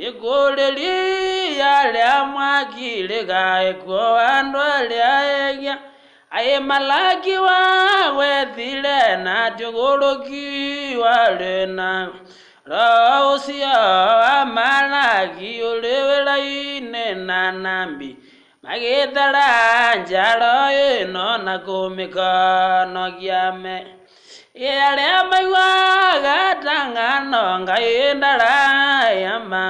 liguli liya lyamwagile gaeko bandu lyaegya aye malaki wawethile na tigulukiwa lina lowo usio wa malaki uliwilaine na nambi magithala njalo ino na kumikono giame iya lya maigwaga tang'ano ngai la yama